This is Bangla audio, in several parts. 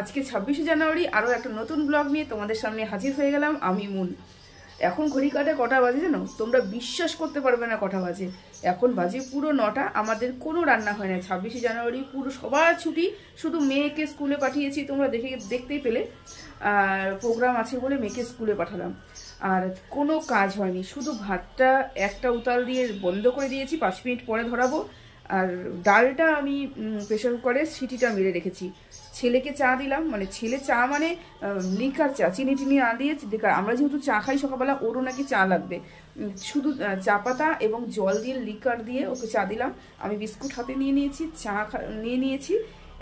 আজকে ছাব্বিশে জানুয়ারি আরও একটা নতুন ব্লগ নিয়ে তোমাদের সামনে হাজির হয়ে গেলাম আমি মুন এখন ঘড়ি কাটা কটা বাজে জানো তোমরা বিশ্বাস করতে পারবে না কটা বাজে এখন বাজে পুরো নটা আমাদের কোনো রান্না হয় না ছাব্বিশে জানুয়ারি পুরো সবার ছুটি শুধু মেয়েকে স্কুলে পাঠিয়েছি তোমরা দেখে দেখতেই পেলে আর প্রোগ্রাম আছে বলে মেয়েকে স্কুলে পাঠালাম আর কোনো কাজ হয়নি শুধু ভাতটা একটা উতাল দিয়ে বন্ধ করে দিয়েছি পাঁচ মিনিট পরে ধরাবো আর ডালটা আমি প্রেশার কুকারে সিটিটা মেরে রেখেছি ছেলেকে চা দিলাম মানে ছেলে চা মানে লিকার চা চিনি টিনি না দিয়ে আমরা যেহেতু চা খাই সকালবেলা ওরও নাকি চা লাগবে শুধু চা পাতা এবং জল দিয়ে লিকার দিয়ে ওকে চা দিলাম আমি বিস্কুট হাতে নিয়ে নিয়েছি চা নিয়ে নিয়েছি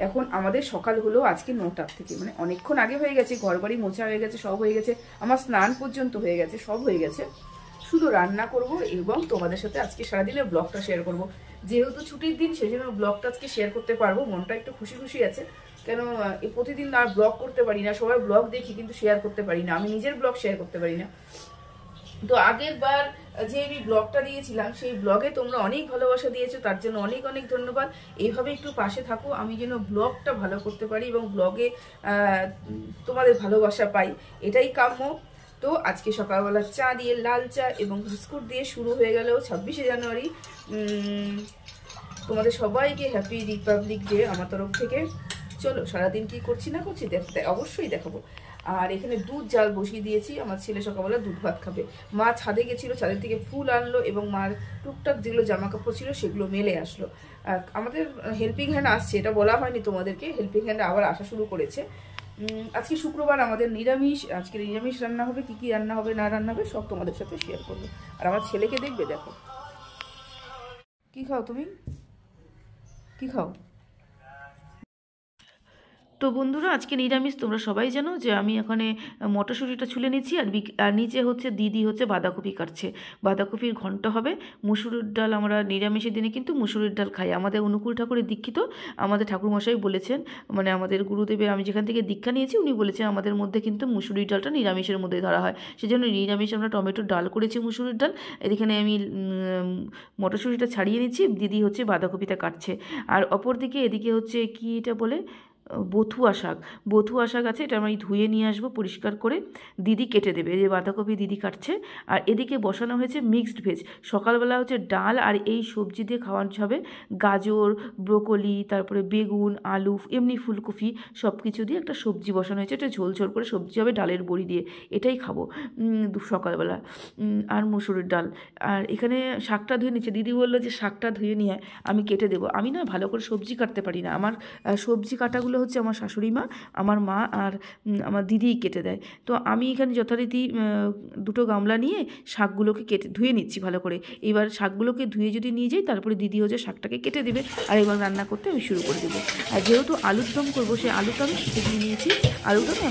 এখন আমাদের সকাল হলো আজকে নটার থেকে মানে অনেকক্ষণ আগে হয়ে গেছে ঘর বাড়ি মোছা হয়ে গেছে সব হয়ে গেছে আমার স্নান পর্যন্ত হয়ে গেছে সব হয়ে গেছে শুধু রান্না করব এবং তোমাদের সাথে আজকে সারাদিনের ব্লগটা শেয়ার করব যেহেতু ছুটির দিন সেই জন্য ব্লগটা আজকে শেয়ার করতে পারবো মনটা একটু খুশি খুশি আছে কেন প্রতিদিন আর ব্লগ করতে পারি না সবাই ব্লগ দেখি কিন্তু শেয়ার করতে পারি না আমি নিজের ব্লগ শেয়ার করতে পারি না তো আগের বার যে আমি ব্লগটা দিয়েছিলাম সেই ব্লগে তোমরা অনেক ভালোবাসা দিয়েছো তার জন্য অনেক অনেক ধন্যবাদ এইভাবে একটু পাশে থাকো আমি যেন ব্লগটা ভালো করতে পারি এবং ব্লগে তোমাদের ভালোবাসা পাই এটাই কাম্য তো আজকে সকালবেলা চা দিয়ে লাল চা এবং বিস্কুট দিয়ে শুরু হয়ে গেল ছাব্বিশে জানুয়ারি তোমাদের সবাইকে হ্যাপি রিপাবলিক ডে আমার তরফ থেকে চলো সারাদিন কি করছি না করছি দেখতে অবশ্যই দেখাবো আর এখানে দুধ জাল বসিয়ে দিয়েছি আমার ছেলে সকালবেলা দুধ ভাত খাবে মা ছাদে গেছিলো ছাদের থেকে ফুল আনলো এবং মার টুকটাক যেগুলো জামা কাপড় ছিল সেগুলো মেলে আসলো আমাদের হেল্পিং হ্যান্ড আসছে এটা বলা হয়নি তোমাদেরকে হেল্পিং হ্যান্ড আবার আসা শুরু করেছে আজকে শুক্রবার আমাদের নিরামিষ আজকে নিরামিষ রান্না হবে কি কি রান্না হবে না রান্না হবে সব তোমাদের সাথে শেয়ার করবো আর আমার ছেলেকে দেখবে দেখো কি খাও তুমি কি খাও তো বন্ধুরা আজকে নিরামিষ তোমরা সবাই জানো যে আমি এখানে মটরশুঁটিটা ছুলে নিচ্ছি আর আর নিচে হচ্ছে দিদি হচ্ছে বাঁধাকপি কাটছে বাঁধাকপির ঘন্ট হবে মুসুরের ডাল আমরা নিরামিষের দিনে কিন্তু মুসুরের ডাল খাই আমাদের অনুকূল ঠাকুরের দীক্ষিত আমাদের ঠাকুরমশাই বলেছেন মানে আমাদের গুরুদেবের আমি যেখান থেকে দীক্ষা নিয়েছি উনি বলেছেন আমাদের মধ্যে কিন্তু মুসুরির ডালটা নিরামিষের মধ্যে ধরা হয় সেজন্য নিরামিষ আমরা টমেটোর ডাল করেছি মুসুরির ডাল এখানে আমি মটরশুঁটিটা ছাড়িয়ে নিচ্ছি দিদি হচ্ছে বাঁধাকপিটা কাটছে আর অপরদিকে এদিকে হচ্ছে কি এটা বলে বথুয়া শাক বথুয়া শাক আছে এটা আমি ধুয়ে নিয়ে আসবো পরিষ্কার করে দিদি কেটে দেবে যে বাঁধাকপি দিদি কাটছে আর এদিকে বসানো হয়েছে মিক্সড ভেজ সকালবেলা হচ্ছে ডাল আর এই সবজি দিয়ে খাওয়ানো হবে গাজর ব্রোকলি তারপরে বেগুন আলু এমনি ফুলকপি সব কিছু দিয়ে একটা সবজি বসানো হয়েছে এটা ঝোলঝোল করে সবজি হবে ডালের বড়ি দিয়ে এটাই খাবো সকালবেলা আর মুসুরের ডাল আর এখানে শাকটা ধুয়ে নিচ্ছে দিদি বললো যে শাকটা ধুয়ে নিয়ে আমি কেটে দেবো আমি না ভালো করে সবজি কাটতে পারি না আমার সবজি কাটাগুলো হচ্ছে আমার শাশুড়ি মা আমার মা আর আমার দিদিই কেটে দেয় তো আমি এখানে যথারীতি দুটো গামলা নিয়ে শাকগুলোকে কেটে ধুয়ে নিচ্ছি ভালো করে এবার শাকগুলোকে ধুয়ে যদি নিয়ে যাই তারপরে দিদি হচ্ছে শাকটাকে কেটে দেবে আর এবার রান্না করতে আমি শুরু করে দেবো আর যেহেতু আলুর দম করবো সেই আলুটা আমি সেটি নিয়েছি আলুটা না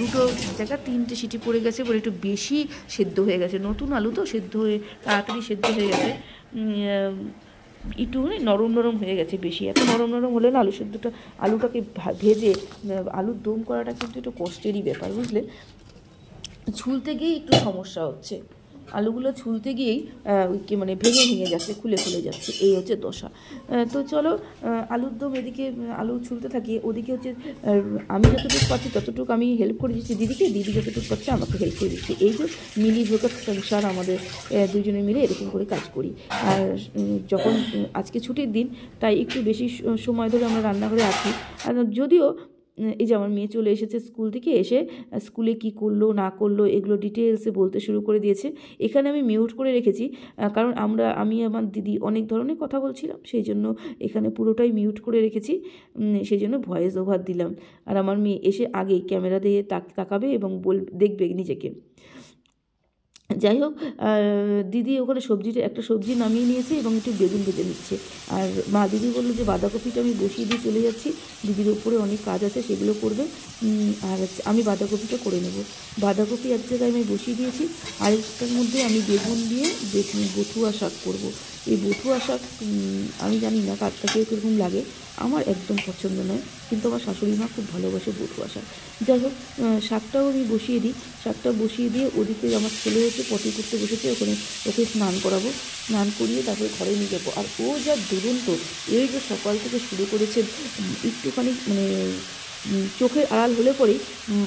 দুটো জায়গা তিনটে সিটি পড়ে গেছে বলে একটু বেশি সেদ্ধ হয়ে গেছে নতুন আলু তো সেদ্ধ হয়ে তাড়াতাড়ি সেদ্ধ হয়ে গেছে একটু মানে নরম নরম হয়ে গেছে বেশি এত নরম নরম হলে না আলু সেদ্ধটা আলুটাকে ভেজে আলুর দম করাটা কিন্তু একটু কষ্টেরই ব্যাপার বুঝলে ঝুলতে গিয়ে একটু সমস্যা হচ্ছে আলুগুলো ছুলতে গিয়েই কি মানে ভেঙে ভেঙে যাচ্ছে খুলে খুলে যাচ্ছে এই হচ্ছে দশা তো চলো আলুর দম এদিকে আলু ছুলতে থাকি ওদিকে হচ্ছে আমি যতটুকু পাচ্ছি ততটুকু আমি হেল্প করে দিচ্ছি দিদিকে দিদি যতটুকু পাচ্ছে আমাকে হেল্প করে দিচ্ছে এই যে মিলি ভোগত সংসার আমাদের দুজনে মিলে এরকম করে কাজ করি আর যখন আজকে ছুটির দিন তাই একটু বেশি সময় ধরে আমরা রান্নাঘরে আছি আর যদিও এই যে আমার মেয়ে চলে এসেছে স্কুল থেকে এসে স্কুলে কি করলো না করলো এগুলো ডিটেলসে বলতে শুরু করে দিয়েছে এখানে আমি মিউট করে রেখেছি কারণ আমরা আমি আমার দিদি অনেক ধরনের কথা বলছিলাম সেই জন্য এখানে পুরোটাই মিউট করে রেখেছি সেই জন্য ভয়েস ওভার দিলাম আর আমার মেয়ে এসে আগে ক্যামেরা দিয়ে তাকাবে এবং বল দেখবে নিজেকে যাই হোক দিদি ওখানে সবজিটা একটা সবজি নামিয়ে নিয়েছে এবং একটু বেগুন ভেজে নিচ্ছে আর মা দিদি বললো যে বাঁধাকপিটা আমি বসিয়ে দিয়ে চলে যাচ্ছি দিদির ওপরে অনেক কাজ আছে সেগুলো করবে আর আমি বাঁধাকপিটা করে নেব বাঁধাকপি এক জায়গায় আমি বসিয়ে দিয়েছি আরেকটার মধ্যে আমি বেগুন দিয়ে বেগুন বথুয়া শাক করব এই বধু আশা আমি জানি না কার কাছে কীরকম লাগে আমার একদম পছন্দ নয় কিন্তু আমার শাশুড়ি মা খুব ভালোবাসে বধু আশা যাই হোক শাকটাও আমি বসিয়ে দিই শাকটা বসিয়ে দিয়ে ওদিকে আমার ছেলে হচ্ছে পটি করতে বসেছে ওখানে ওকে স্নান করাবো স্নান করিয়ে তারপরে ঘরে নিয়ে যাবো আর ও যা দুরন্ত এই যে সকাল থেকে শুরু করেছে একটুখানি মানে চোখের আড়াল হলে পরেই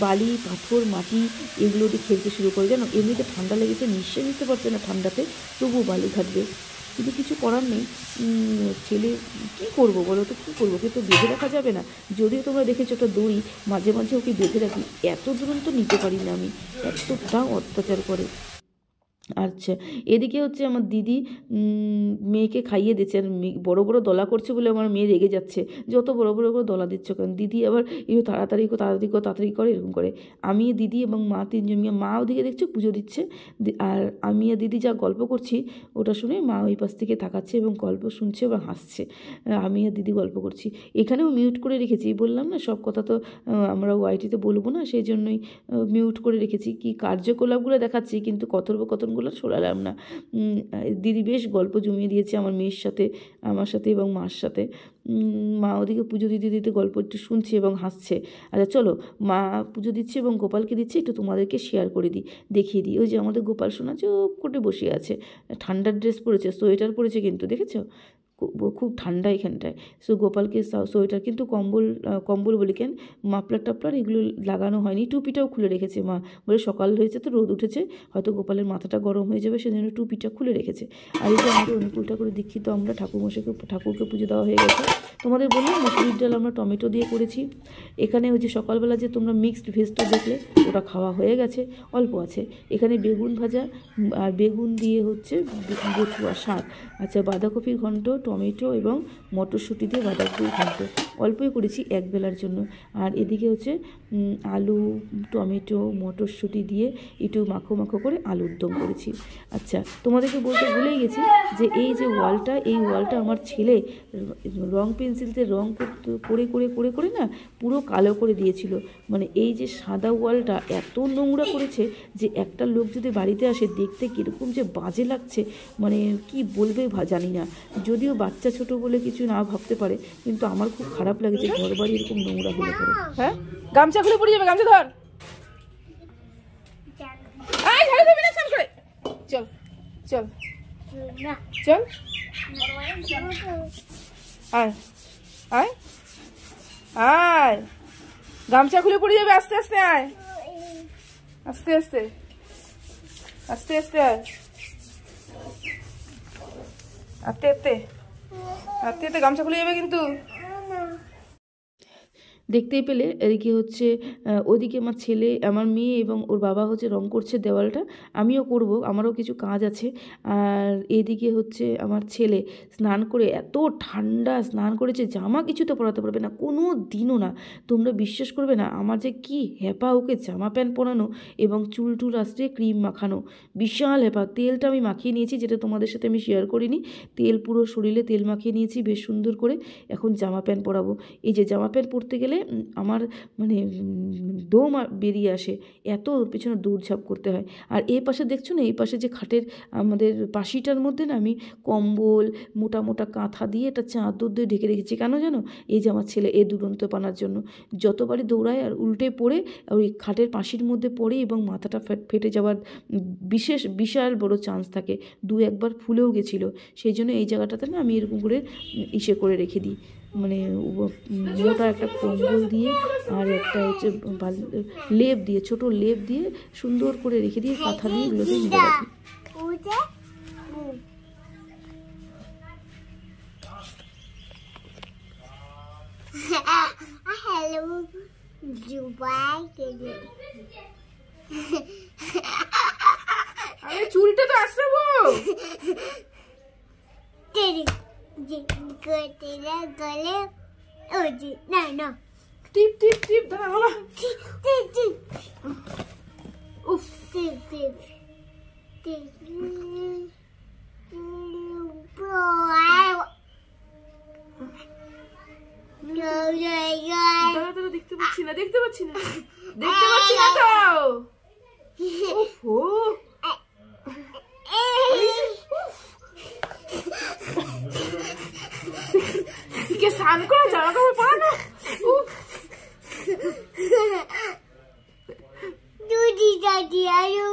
বালি পাথর মাটি এগুলো দিয়ে খেলতে শুরু করে জানো এমনিতে ঠান্ডা লেগেছে নিশ্চয়ই নিতে পারছে না ঠান্ডাতে তবুও বালি থাকবে কিন্তু কিছু করার নেই ছেলে কি করব বলো তো কী করবো ওকে তো বেঁধে রাখা যাবে না যদিও তোমরা দেখেছো একটা দড়ি মাঝে মাঝে ওকে বেঁধে রাখি এত দূরন্ত নিতে পারি না আমি এতটা অত্যাচার করে আচ্ছা এদিকে হচ্ছে আমার দিদি মেয়েকে খাইয়ে দিচ্ছে আর মেয়ে বড়ো বড়ো দলা করছে বলে আমার মেয়ে রেগে যাচ্ছে যত বড়ো বড়ো করে দলা দিচ্ছে কারণ দিদি আবার একটু তাড়াতাড়ি করে তাড়াতাড়ি করে তাড়াতাড়ি করে এরকম করে আমি দিদি এবং মা তিনজন মেয়ে মা ওদিকে দেখছে পুজো দিচ্ছে আর আমি আর দিদি যা গল্প করছি ওটা শুনে মা ওই পাশ থেকে থাকাচ্ছে এবং গল্প শুনছে এবং হাসছে আমি আর দিদি গল্প করছি এখানেও মিউট করে রেখেছি বললাম না সব কথা তো আমরা ওয়াইটিতে বলবো না সেই জন্যই মিউট করে রেখেছি কি কার্যকলাপগুলো দেখাচ্ছি কিন্তু কথোপকথন বাসনগুলো সরালাম না দিদি বেশ গল্প জমিয়ে দিয়েছে আমার মেয়ের সাথে আমার সাথে এবং মার সাথে মা ওদিকে পুজো দিতে দিতে গল্প একটু শুনছে এবং হাসছে আচ্ছা চলো মা পুজো দিচ্ছে এবং গোপালকে দিচ্ছে একটু তোমাদেরকে শেয়ার করে দিই দেখিয়ে দিই ওই যে আমাদের গোপাল শোনা চোপ করে বসে আছে ঠান্ডার ড্রেস পরেছে সোয়েটার পরেছে কিন্তু দেখেছো খুব ঠান্ডা এখানটায় সো গোপালকে সোয়েটার কিন্তু কম্বল কম্বল বলি কেন মাফলার টাপলার এগুলো লাগানো হয়নি টুপিটাও খুলে রেখেছে মা বলে সকাল হয়েছে তো রোদ উঠেছে হয়তো গোপালের মাথাটা গরম হয়ে যাবে সেজন্য টুপিটা খুলে রেখেছে আর এটা আমাদের অনুকূল ঠাকুরের দীক্ষিত আমরা ঠাকুরমশাইকে ঠাকুরকে পুজো দেওয়া হয়ে গেছে তোমাদের বললাম মুসুরির ডাল আমরা টমেটো দিয়ে করেছি এখানে ওই যে সকালবেলা যে তোমরা মিক্সড ভেজটা দেখলে ওটা খাওয়া হয়ে গেছে অল্প আছে এখানে বেগুন ভাজা আর বেগুন দিয়ে হচ্ছে বটুয়া শাক আচ্ছা বাঁধাকপির ঘন্ট টমেটো এবং মটরশুঁটি দিয়ে বাঁধাকপি ঘন্ট অল্পই করেছি এক বেলার জন্য আর এদিকে হচ্ছে আলু টমেটো মটরশুঁটি দিয়ে একটু মাখো মাখো করে আলুর দম করেছি আচ্ছা তোমাদেরকে বলতে ভুলেই গেছি যে এই যে ওয়ালটা এই ওয়ালটা আমার ছেলে রং পেন্সিলতে রং করে করে করে করে না পুরো কালো করে দিয়েছিল মানে এই যে সাদা ওয়ালটা এত নোংরা করেছে যে একটা লোক যদি বাড়িতে আসে দেখতে কীরকম যে বাজে লাগছে মানে কি বলবে জানি না যদিও বাচ্চা ছোট বলে কিছু না ভাবতে পারে কিন্তু আমার খুব খারাপ লাগে যে ঘর বাড়ি এরকম নোংরা হলে করে হ্যাঁ গামছা খুলে পড়ে যাবে গামছা ধর চল চল চল আয় আয় আয় গামছা খুলে পড়ে যাবে আস্তে আস্তে আয় আস্তে আস্তে আস্তে আস্তে আয় আস্তে আস্তে আস্তে আস্তে গামছা খুলে যাবে কিন্তু দেখতেই পেলে এদিকে হচ্ছে ওদিকে আমার ছেলে আমার মেয়ে এবং ওর বাবা হচ্ছে রং করছে দেওয়ালটা আমিও করব আমারও কিছু কাজ আছে আর এদিকে হচ্ছে আমার ছেলে স্নান করে এত ঠান্ডা স্নান করেছে জামা কিছু তো পরাতে পারবে না কোনো দিনও না তোমরা বিশ্বাস করবে না আমার যে কি হেপা ওকে জামা প্যান্ট পরানো এবং চুল টুল আসতে ক্রিম মাখানো বিশাল হেপা তেলটা আমি মাখিয়ে নিয়েছি যেটা তোমাদের সাথে আমি শেয়ার করিনি তেল পুরো শরীরে তেল মাখিয়ে নিয়েছি বেশ সুন্দর করে এখন জামা প্যান্ট পরাবো এই যে জামা প্যান্ট পরতে গেলে আমার মানে দম বেরিয়ে আসে এত ওর দৌড় ছাপ করতে হয় আর এ পাশে দেখছো না এই পাশে যে খাটের আমাদের পাশিটার মধ্যে না আমি কম্বল মোটা মোটা কাঁথা দিয়ে একটা চাঁদর দিয়ে ঢেকে রেখেছি কেন জানো এই যে আমার ছেলে এ দুরন্ত পানার জন্য যতবারই দৌড়ায় আর উল্টে পড়ে ওই খাটের পাশির মধ্যে পড়ে এবং মাথাটা ফেটে যাওয়ার বিশেষ বিশাল বড় চান্স থাকে দু একবার ফুলেও গেছিলো সেই জন্য এই জায়গাটাতে না আমি এরকম করে ইসে করে রেখে দিই মানে মোটা একটা কম্বল দিয়ে আর একটা হচ্ছে লেপ দিয়ে ছোট লেপ দিয়ে সুন্দর করে রেখে দিয়ে কাঁথা দিয়ে চুলটা তো আসবো じくてれこれおじないのティッティッティッだからほらティッティッティッティッティッティッティッ স্নান করে জামা কাপড় দাদি আয়ু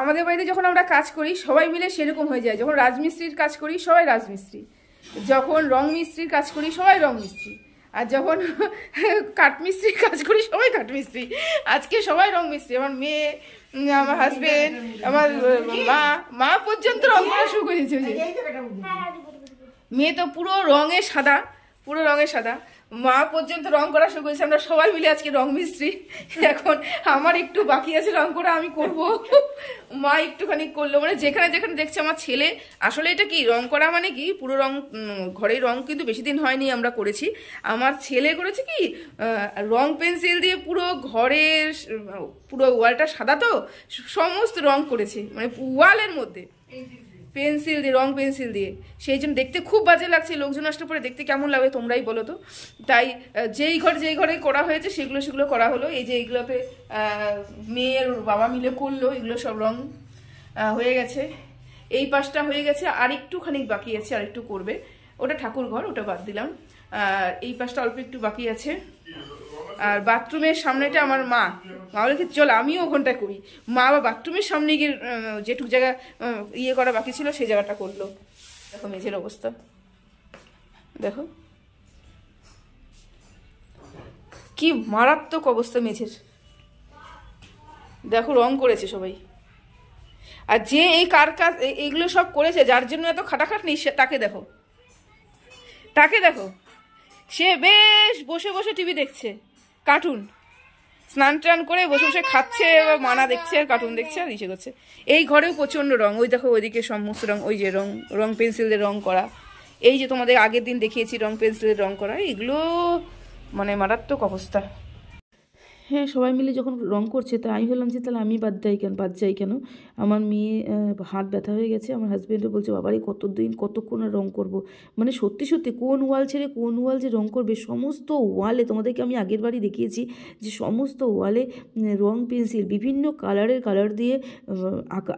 আমাদের বাড়িতে যখন আমরা কাজ করি সবাই মিলে সেরকম হয়ে যায় যখন রাজমিস্ত্রির কাজ করি সবাই রাজমিস্ত্রি যখন রং মিস্ত্রির কাজ করি সবাই রং মিস্ত্রি আর যখন কাঠমিস্ত্রির কাজ করি সবাই কাঠমিস্ত্রি আজকে সবাই রং মিস্ত্রি আমার মেয়ে আমার হাজবেন্ড আমার মা মা পর্যন্ত রং করা শুরু করেছে হ্যাঁ, হ্যাঁ, মেয়ে তো পুরো রঙে সাদা পুরো রঙে সাদা মা পর্যন্ত রং করা শুরু করেছে আমরা সবাই মিলে আজকে রং মিস্ত্রি এখন আমার একটু বাকি আছে রং করা আমি করব মা একটুখানি করলো মানে যেখানে যেখানে দেখছে আমার ছেলে আসলে এটা কি রং করা মানে কি পুরো রং ঘরে রং কিন্তু বেশি দিন হয়নি আমরা করেছি আমার ছেলে করেছে কি রং পেন্সিল দিয়ে পুরো ঘরের পুরো ওয়ালটা সাদা তো সমস্ত রং করেছে মানে ওয়ালের মধ্যে পেন্সিল দিয়ে রং পেন্সিল দিয়ে সেই জন্য দেখতে খুব বাজে লাগছে লোকজন আসলে পরে দেখতে কেমন লাগবে তোমরাই বলো তো তাই যেই ঘর যেই ঘরে করা হয়েছে সেগুলো সেগুলো করা হলো এই যে এইগুলোতে মেয়ের বাবা মিলে করলো এগুলো সব রং হয়ে গেছে এই পাশটা হয়ে গেছে আর খানিক বাকি আছে আর একটু করবে ওটা ঠাকুর ঘর ওটা বাদ দিলাম এই পাশটা অল্প একটু বাকি আছে আর বাথরুমের সামনেটা আমার মা মা বলে চল আমিও ওখানটা করি মা বা বাথরুমের সামনে গিয়ে যেটুক জায়গা ইয়ে করা বাকি ছিল সেই জায়গাটা করলো দেখো মেঝের অবস্থা দেখো কি মারাত্মক অবস্থা মেঝের দেখো রং করেছে সবাই আর যে এই কার কাজ এইগুলো সব করেছে যার জন্য এত খাটাখাটনি তাকে দেখো তাকে দেখো সে বেশ বসে বসে টিভি দেখছে কার্টুন স্নান টান করে বসে বসে খাচ্ছে এবার মানা দেখছে আর কার্টুন দেখছে আর ইসে করছে এই ঘরেও প্রচণ্ড রং ওই দেখো ওইদিকে সমস্ত রং ওই যে রং রং পেন্সিল দিয়ে রং করা এই যে তোমাদের আগের দিন দেখিয়েছি রং পেন্সিল দিয়ে রং করা এগুলো মানে মারাত্মক অবস্থা হ্যাঁ সবাই মিলে যখন রং করছে তা আমি ভাবলাম যে তাহলে আমি বাদ যাই কেন বাদ যাই কেন আমার মেয়ে হাত ব্যথা হয়ে গেছে আমার হাজব্যান্ডও বলছে বাবারে কতদিন কতক্ষণ আর রং করব মানে সত্যি সত্যি কোন ওয়াল ছেড়ে কোন ওয়াল যে রং করবে সমস্ত ওয়ালে তোমাদেরকে আমি আগের বাড়ি দেখিয়েছি যে সমস্ত ওয়ালে রং পেন্সিল বিভিন্ন কালারের কালার দিয়ে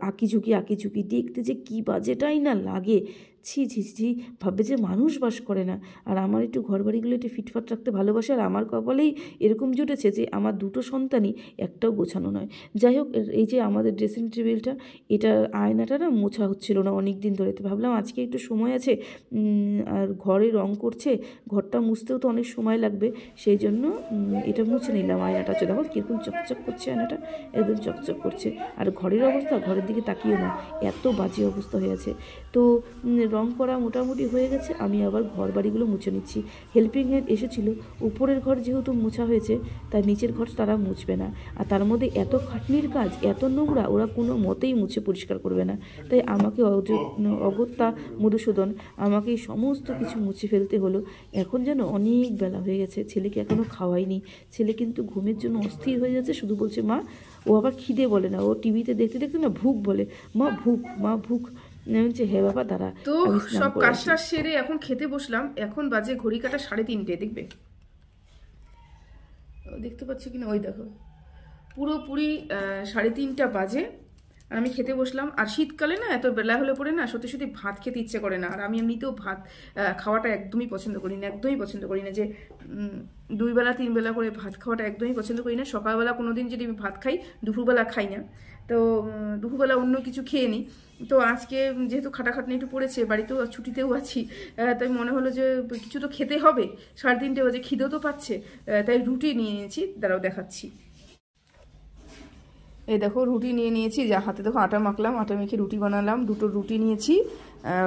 আঁকি ঝুঁকি আঁকি ঝুঁকি দেখতে যে কী বাজেটাই না লাগে ছি ছি ছি ভাববে যে মানুষ বাস করে না আর আমার একটু ঘর বাড়িগুলো একটু ফিটফাট রাখতে ভালোবাসে আর আমার কপালেই এরকম জুটেছে যে আমার দুটো সন্তানই একটাও গোছানো নয় যাই হোক এই যে আমাদের ড্রেসিং টেবিলটা এটা আয়নাটা না মোছা হচ্ছিল না অনেক দিন ধরে তো ভাবলাম আজকে একটু সময় আছে আর ঘরে রং করছে ঘরটা মুছতেও তো অনেক সময় লাগবে সেই জন্য এটা মুছে নিলাম আয়নাটা চলে দেখো কীরকম চকচক করছে আয়নাটা একদম চকচক করছে আর ঘরের অবস্থা ঘরের দিকে তাকিয়ে না এত বাজে অবস্থা হয়ে আছে তো রং করা মোটামুটি হয়ে গেছে আমি আবার ঘর বাড়িগুলো মুছে নিচ্ছি হেল্পিং হ্যান্ড এসেছিল উপরের ঘর যেহেতু মুছা হয়েছে তার নিচের ঘর তারা মুছবে না আর তার মধ্যে এত খাটনির কাজ এত নোংরা ওরা কোনো মতেই মুছে পরিষ্কার করবে না তাই আমাকে অগত্যা মধুসূদন আমাকে সমস্ত কিছু মুছে ফেলতে হলো এখন যেন অনেক বেলা হয়ে গেছে ছেলেকে এখনও খাওয়াইনি ছেলে কিন্তু ঘুমের জন্য অস্থির হয়ে যাচ্ছে শুধু বলছে মা ও আবার খিদে বলে না ও টিভিতে দেখতে দেখতে না ভুক বলে মা ভুক মা ভুক হে বাবা দাঁড়া তো সব কাজটা সেরে এখন খেতে বসলাম এখন বাজে ঘড়ি কাটা সাড়ে তিনটে দেখবে দেখতে পাচ্ছ কিনা ওই দেখো পুরোপুরি সাড়ে তিনটা বাজে আর আমি খেতে বসলাম আর শীতকালে না এত বেলা হলে পরে না সত্যি সত্যি ভাত খেতে ইচ্ছে করে না আর আমি এমনিতেও ভাত খাওয়াটা একদমই পছন্দ করি না একদমই পছন্দ করি না যে দুই বেলা তিন বেলা করে ভাত খাওয়াটা একদমই পছন্দ করি না সকালবেলা কোনো দিন যদি আমি ভাত খাই দুপুরবেলা খাই না তো দুপুরবেলা অন্য কিছু খেয়ে নিই তো আজকে যেহেতু খাটাখাটনি একটু পড়েছে বাড়িতেও ছুটিতেও আছি তাই মনে হলো যে কিছু তো খেতে হবে সাড়ে তিনটে বাজে খিদেও তো পাচ্ছে তাই রুটি নিয়ে নিয়েছি দাঁড়াও দেখাচ্ছি এই দেখো রুটি নিয়ে নিয়েছি যা হাতে দেখো আটা মাখলাম আটা মেখে রুটি বানালাম দুটো রুটি নিয়েছি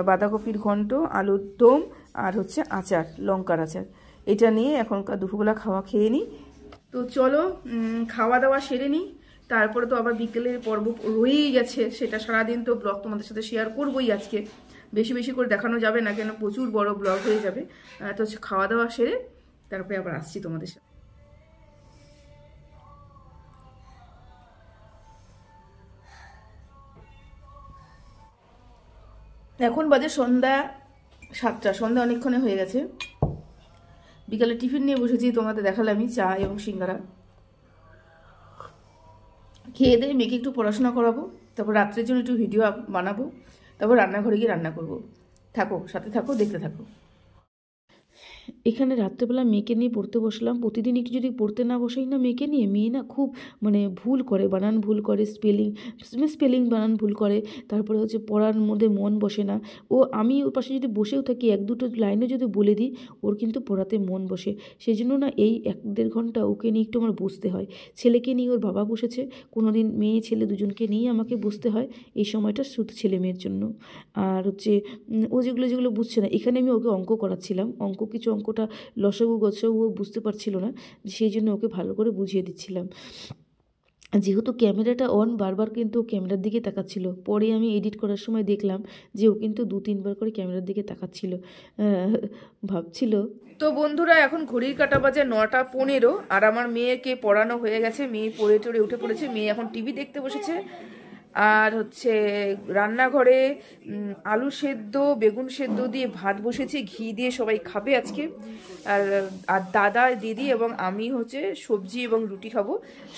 বাঁধাকপির ঘন্ট আলুর দম আর হচ্ছে আচার লঙ্কার আচার এটা নিয়ে এখনকার দুপুরবেলা খাওয়া খেয়ে নিই তো চলো খাওয়া দাওয়া সেরে নিই তারপরে তো আবার বিকেলের পর্ব রয়েই গেছে সেটা সারাদিন তো ব্লগ তোমাদের সাথে শেয়ার করবোই আজকে বেশি বেশি করে দেখানো যাবে না কেন প্রচুর বড় ব্লগ হয়ে যাবে তো খাওয়া দাওয়া সেরে তারপরে আবার আসছি তোমাদের সাথে এখন বাজে সন্ধ্যা সাতটা সন্ধ্যা অনেকক্ষণে হয়ে গেছে বিকালে টিফিন নিয়ে বসেছি তোমাদের দেখালে আমি চা এবং সিঙ্গারা খেয়ে দিয়ে মেয়েকে একটু পড়াশোনা করাবো তারপর রাত্রের জন্য একটু ভিডিও বানাবো তারপর রান্নাঘরে গিয়ে রান্না করব থাকো সাথে থাকো দেখতে থাকো এখানে রাত্রেবেলা মেয়েকে নিয়ে পড়তে বসলাম প্রতিদিন একটু যদি পড়তে না বসাই না মেয়েকে নিয়ে মেয়ে না খুব মানে ভুল করে বানান ভুল করে স্পেলিং মানে স্পেলিং বানান ভুল করে তারপরে হচ্ছে পড়ার মধ্যে মন বসে না ও আমি ওর পাশে যদি বসেও থাকি এক দুটো লাইনে যদি বলে দিই ওর কিন্তু পড়াতে মন বসে সেই জন্য না এই এক দেড় ঘন্টা ওকে নিয়ে একটু আমার বসতে হয় ছেলেকে নিয়ে ওর বাবা বসেছে কোনো দিন মেয়ে ছেলে দুজনকে নিয়ে আমাকে বসতে হয় এই সময়টা শুধু ছেলে মেয়ের জন্য আর হচ্ছে ও যেগুলো যেগুলো বুঝছে না এখানে আমি ওকে অঙ্ক করাচ্ছিলাম অঙ্ক কিছু অঙ্ক অঙ্কটা লসাগু গসাগু ও বুঝতে পারছিল না সেই জন্য ওকে ভালো করে বুঝিয়ে দিচ্ছিলাম যেহেতু ক্যামেরাটা অন বারবার কিন্তু ক্যামেরার দিকে তাকাচ্ছিল পরে আমি এডিট করার সময় দেখলাম যে ও কিন্তু দু তিনবার করে ক্যামেরার দিকে তাকাচ্ছিল ভাবছিল তো বন্ধুরা এখন ঘড়ির কাটা বাজে নটা পনেরো আর আমার মেয়েকে পড়ানো হয়ে গেছে মেয়ে পড়ে টড়ে উঠে পড়েছে মেয়ে এখন টিভি দেখতে বসেছে আর হচ্ছে রান্নাঘরে আলু সেদ্ধ বেগুন সেদ্ধ দিয়ে ভাত বসেছি ঘি দিয়ে সবাই খাবে আজকে আর আর দাদা দিদি এবং আমি হচ্ছে সবজি এবং রুটি খাবো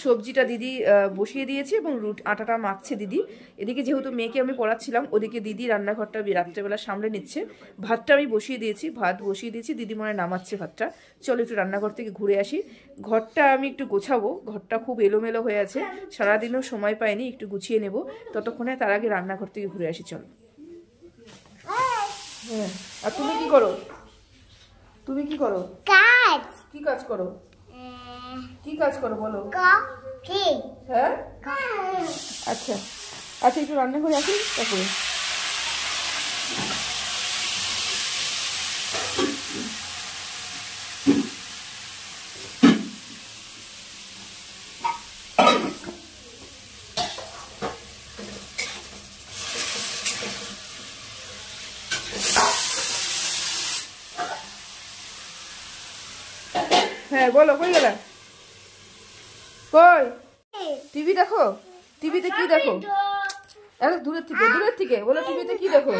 সবজিটা দিদি বসিয়ে দিয়েছে এবং রুট আটাটা মাখছে দিদি এদিকে যেহেতু মেয়েকে আমি পড়াচ্ছিলাম ওদিকে দিদি রান্নাঘরটা রাত্রেবেলা সামলে নিচ্ছে ভাতটা আমি বসিয়ে দিয়েছি ভাত বসিয়ে দিয়েছি দিদি মনে নামাচ্ছে ভাতটা চলো একটু রান্নাঘর থেকে ঘুরে আসি ঘরটা আমি একটু গোছাবো ঘরটা খুব এলোমেলো হয়ে আছে সারাদিনও সময় পাইনি একটু গুছিয়ে নেব ততক্ষণে তার আগে রান্নাঘর থেকে ঘুরে আসি চলো হ্যাঁ আর তুমি কি করো তুমি কি করো কাজ কি কাজ করো কি কাজ করো বলো হ্যাঁ আচ্ছা আচ্ছা একটু রান্না করে আসি তারপরে হ্যাঁ বলো কই গেল কই টিভি দেখো টিভিতে কি দেখো এত দূরের থেকে দূরের থেকে বলো টিভিতে কি দেখো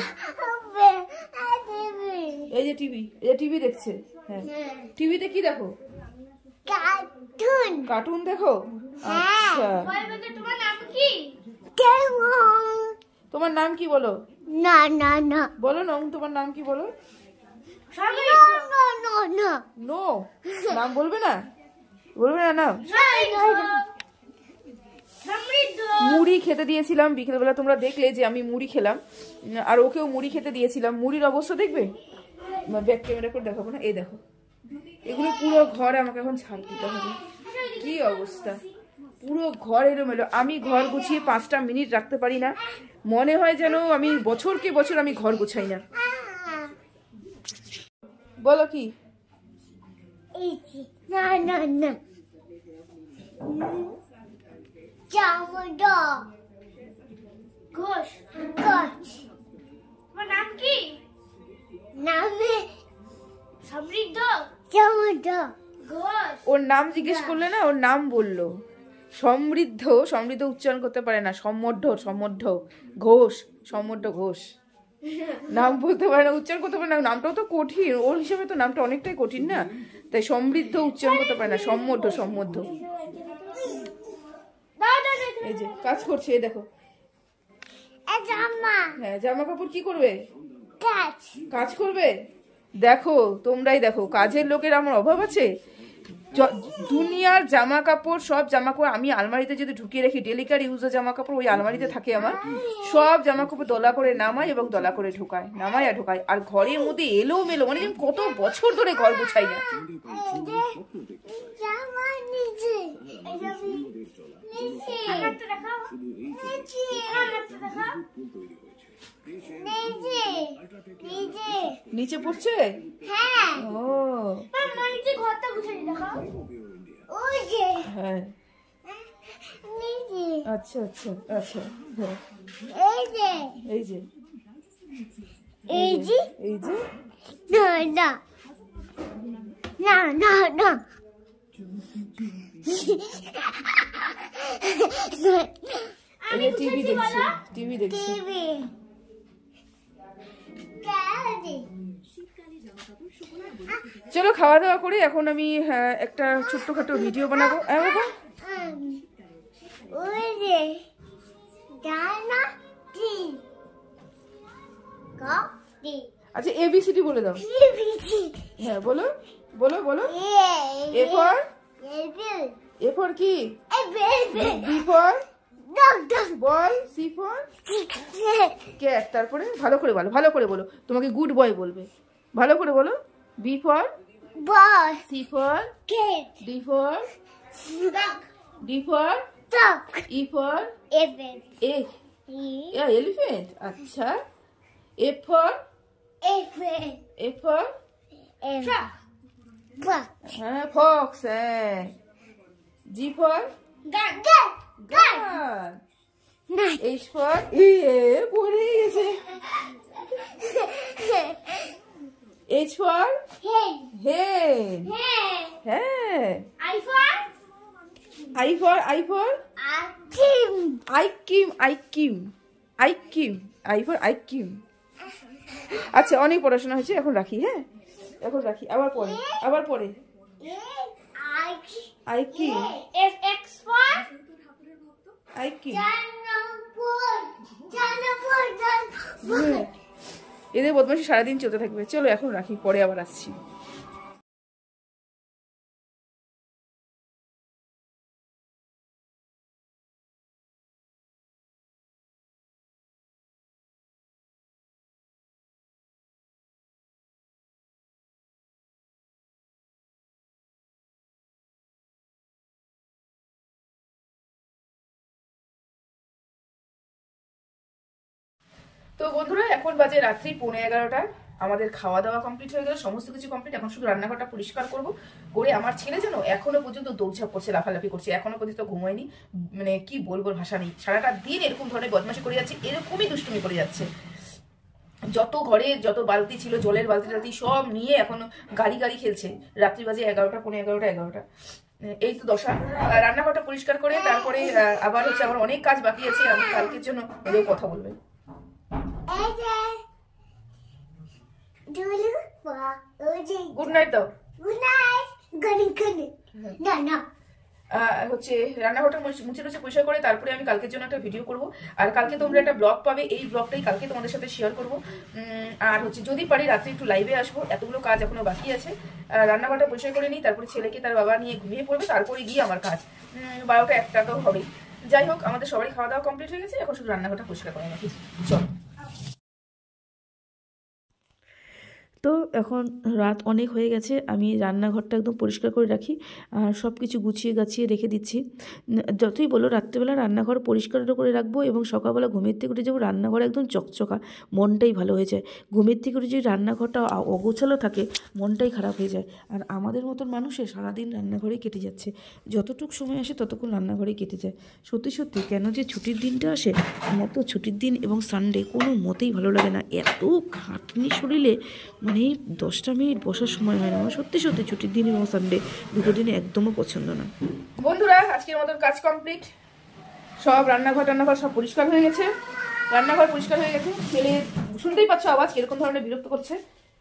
এই যে টিভি এই যে টিভি দেখছে হ্যাঁ, হ্যাঁ। টিভিতে কি দেখো কার্টুন কার্টুন দেখো হ্যাঁ। আচ্ছা তোমার নাম কি তোমার নাম কি বলো না না না বলো নং তোমার নাম কি বলো নো নাম বলবে না বলবে না নাম মুড়ি খেতে দিয়েছিলাম বিকেলবেলা তোমরা দেখলে যে আমি মুড়ি খেলাম আর ওকেও মুড়ি খেতে দিয়েছিলাম মুড়ির অবস্থা দেখবে ব্যাক ক্যামেরা করে দেখাবো না এই দেখো এগুলো পুরো ঘর আমাকে এখন ছাড় দিতে হবে কি অবস্থা পুরো ঘর এলোমেলো আমি ঘর গুছিয়ে পাঁচটা মিনিট রাখতে পারি না মনে হয় যেন আমি বছরকে বছর আমি ঘর গুছাই না বলো কি না না না ঘোষ কি সমৃদ্ধ সমৃদ্ধ ওর নাম জিজ্ঞেস করলে না ওর নাম বললো সমৃদ্ধ সমৃদ্ধ উচ্চারণ করতে পারে না সমর্ধ সমর্ধ ঘোষ সমর্ধ ঘোষ নাম বলতে পারে না উচ্চারণ করতে পারে না নামটাও তো কঠিন ওর হিসাবে তো নামটা অনেকটাই কঠিন না তাই সমৃদ্ধ উচ্চারণ করতে পারে না সমৃদ্ধ সমৃদ্ধ এই যে কাজ করছে এই দেখো হ্যাঁ জামা কাপড় কি করবে কাজ করবে দেখো তোমরাই দেখো কাজের লোকের আমার অভাব আছে দুনিয়ার জামা কাপড় সব জামা কাপড় আমি আলমারিতে যদি ঢুকিয়ে রাখি ডেলিকার ইউজের জামা কাপড় ওই আলমারিতে থাকে আমার সব জামা কাপড় দলা করে নামাই এবং দলা করে ঢোকায় নামাই আর ঢোকায় আর ঘরের মধ্যে এলো মেলো মানে কত বছর ধরে ঘর গোছাই না নিচে পড়ছে হ্যাঁ। ও है আচ্ছা আচ্ছা আচ্ছা এই যে এই যে এই যে এই যে না না না না না আমি টিভি দেখছি টিভি দেখছি টিভি চলো খাওয়া দাওয়া করে এখন আমি হ্যাঁ, একটা ছোট্টখাটো ভিডিও বানাবো হ্যাঁ, আচ্ছা এবিসিডি বলে দাও হ্যাঁ বলো বলো বলো এরপর এরপর কি বল সি ফর তারপরে ভালো করে বলো ভালো করে বলো তোমাকে গুড বয় বলবে ভালো করে বলো B for ball C for D for D for E for আচ্ছা A for elephant for e. truck হ্যাঁ fox G for gun for পড়ে গেছে H for head. Head. Head. Head. I for I for I for Akim. Akim. Akim. Akim. I for Akim. আচ্ছা অনেক পড়াশোনা হয়েছে এখন রাখি হ্যাঁ এখন রাখি আবার পরে আবার পরে আই কি এস এক্স ফর আই কি জানপুর জানপুর জানপুর এদের বদমাসি সারাদিন চলতে থাকবে চলো এখন রাখি পরে আবার আসছি তো বন্ধুরা এখন বাজে রাত্রি পৌনে এগারোটা আমাদের খাওয়া দাওয়া কমপ্লিট হয়ে গেল সমস্ত কিছু কমপ্লিট এখন শুধু রান্নাঘরটা পরিষ্কার করব করে আমার ছেলে যেন এখনো পর্যন্ত দৌড়ঝাপ করছে লাফালাফি করছে এখনো পর্যন্ত ঘুমোয়নি মানে কি বলবো ভাষা নেই সারাটা দিন এরকম ধরনের বদমাশি করে যাচ্ছে এরকমই দুষ্টুমি করে যাচ্ছে যত ঘরে যত বালতি ছিল জলের বালতি টালতি সব নিয়ে এখন গাড়ি গাড়ি খেলছে রাত্রি বাজে এগারোটা পনেরো এগারোটা এগারোটা এই তো দশা রান্নাঘরটা পরিষ্কার করে তারপরে আবার হচ্ছে আমার অনেক কাজ বাকি আছে আমি কালকের জন্য ওদের কথা বলবেন গুড নাইট দাও গুড নাইট গনি গনি না না হচ্ছে রান্নাঘরটা মুছে মুছে পরিষ্কার করে তারপরে আমি কালকের জন্য একটা ভিডিও করব আর কালকে তোমরা একটা ব্লগ পাবে এই ব্লগটাই কালকে তোমাদের সাথে শেয়ার করব আর হচ্ছে যদি পারি রাত্রে একটু লাইভে আসবো এতগুলো কাজ এখনো বাকি আছে রান্নাঘরটা পরিষ্কার করে নিই তারপরে ছেলেকে তার বাবা নিয়ে ঘুমিয়ে পড়বে তারপরে গিয়ে আমার কাজ বারোটা একটা তো হবেই যাই হোক আমাদের সবারই খাওয়া দাওয়া কমপ্লিট হয়ে গেছে এখন শুধু রান্নাঘরটা পরিষ্কার করে নাকি চল তো এখন রাত অনেক হয়ে গেছে আমি রান্নাঘরটা একদম পরিষ্কার করে রাখি আর সব কিছু গুছিয়ে গাছিয়ে রেখে দিচ্ছি যতই বলো রাত্রেবেলা রান্নাঘর পরিষ্কার করে রাখবো এবং সকালবেলা ঘুমের থেকে উঠে যাবো রান্নাঘর একদম চকচকা মনটাই ভালো হয়ে যায় ঘুমের থেকে উঠে যদি রান্নাঘরটা অগোছালো থাকে মনটাই খারাপ হয়ে যায় আর আমাদের মতন মানুষে সারাদিন রান্নাঘরেই কেটে যাচ্ছে যতটুক সময় আসে ততক্ষণ রান্নাঘরেই কেটে যায় সত্যি সত্যি কেন যে ছুটির দিনটা আসে আমার তো ছুটির দিন এবং সানডে কোনো মতেই ভালো লাগে না এত খাটনি শরীরে মানে মানে দশটা মিনিট বসার সময় হয় না আমার মানে সত্যি সত্যি ছুটির দিন এবং সানডে দুটো দিনে একদমও পছন্দ না বন্ধুরা আজকের মতন কাজ কমপ্লিট সব রান্নাঘর টান্নাঘর সব পরিষ্কার হয়ে গেছে রান্নাঘর পরিষ্কার হয়ে গেছে ছেলে শুনতেই পাচ্ছ আওয়াজ কিরকম ধরনের বিরক্ত করছে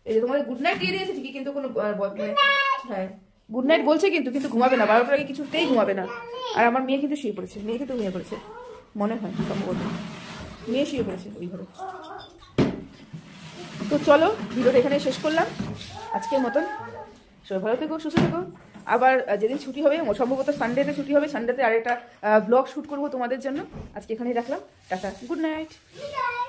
এই যে তোমাদের গুড নাইট দিয়ে দিয়েছে ঠিকই কিন্তু কোনো মানে, হ্যাঁ গুড নাইট বলছে কিন্তু কিন্তু ঘুমাবে না বারোটার আগে কিছুতেই ঘুমাবে না আর আমার মেয়ে কিন্তু শুয়ে পড়েছে মেয়ে কিন্তু ঘুমিয়ে পড়েছে মনে হয় সম্ভবত মেয়ে শুয়ে পড়েছে ওই ঘরে তো চলো ভিডিওটা এখানে শেষ করলাম আজকের মতন সবাই ভালো থেকো সুস্থ থেকো আবার যেদিন ছুটি হবে সম্ভবত সানডেতে ছুটি হবে সানডেতে আর একটা ব্লগ শ্যুট করবো তোমাদের জন্য আজকে এখানেই রাখলাম টাটা গুড নাইট